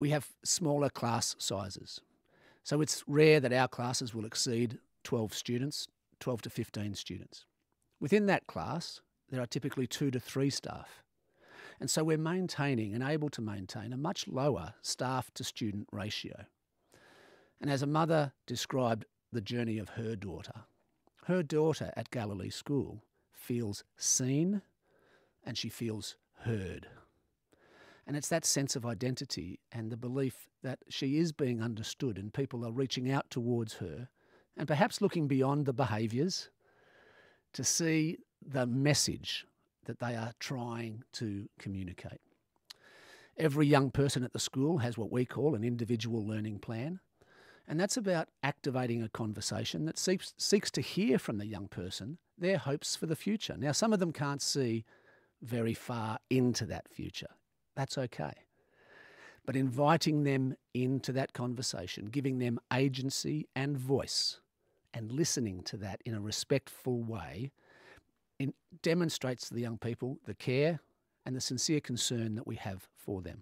we have smaller class sizes. So it's rare that our classes will exceed 12 students, 12 to 15 students. Within that class, there are typically two to three staff. And so we're maintaining and able to maintain a much lower staff to student ratio. And as a mother described the journey of her daughter, her daughter at Galilee School feels seen and she feels heard. And it's that sense of identity and the belief that she is being understood and people are reaching out towards her and perhaps looking beyond the behaviours to see the message that they are trying to communicate. Every young person at the school has what we call an individual learning plan, and that's about activating a conversation that seeks, seeks to hear from the young person their hopes for the future. Now, some of them can't see very far into that future. That's okay. But inviting them into that conversation, giving them agency and voice, and listening to that in a respectful way demonstrates to the young people the care and the sincere concern that we have for them.